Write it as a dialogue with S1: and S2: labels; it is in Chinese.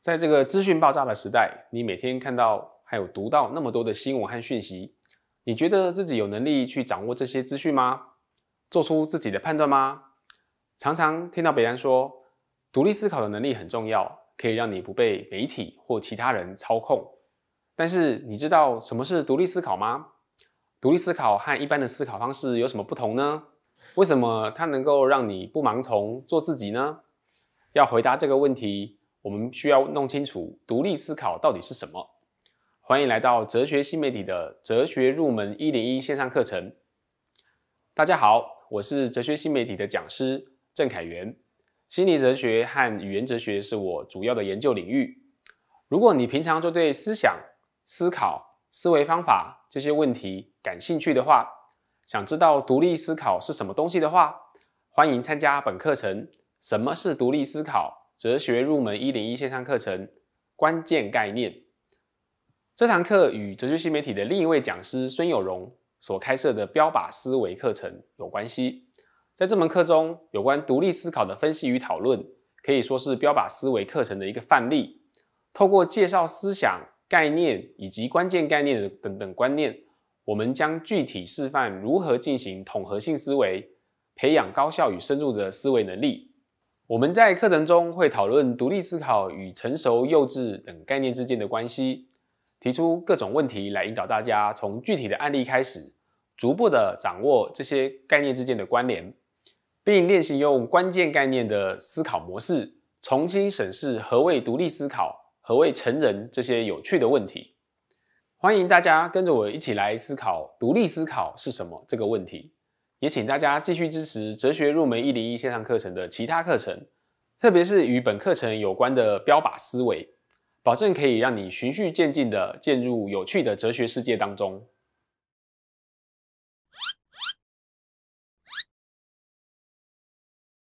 S1: 在这个资讯爆炸的时代，你每天看到还有读到那么多的新闻和讯息，你觉得自己有能力去掌握这些资讯吗？做出自己的判断吗？常常听到别人说，独立思考的能力很重要，可以让你不被媒体或其他人操控。但是你知道什么是独立思考吗？独立思考和一般的思考方式有什么不同呢？为什么它能够让你不盲从，做自己呢？要回答这个问题。我们需要弄清楚独立思考到底是什么。欢迎来到哲学新媒体的哲学入门一零一线上课程。大家好，我是哲学新媒体的讲师郑凯源。心理哲学和语言哲学是我主要的研究领域。如果你平常就对思想、思考、思维方法这些问题感兴趣的话，想知道独立思考是什么东西的话，欢迎参加本课程。什么是独立思考？哲学入门一零一线上课程关键概念。这堂课与哲学新媒体的另一位讲师孙有荣所开设的标靶思维课程有关系。在这门课中，有关独立思考的分析与讨论，可以说是标靶思维课程的一个范例。透过介绍思想、概念以及关键概念的等等观念，我们将具体示范如何进行统合性思维，培养高效与深入的思维能力。我们在课程中会讨论独立思考与成熟、幼稚等概念之间的关系，提出各种问题来引导大家从具体的案例开始，逐步地掌握这些概念之间的关联，并练习用关键概念的思考模式，重新审视何谓独立思考、何谓成人这些有趣的问题。欢迎大家跟着我一起来思考独立思考是什么这个问题。也请大家继续支持哲学入门一零一线上课程的其他课程，特别是与本课程有关的标靶思维，保证可以让你循序渐进的进入有趣的哲学世界当中。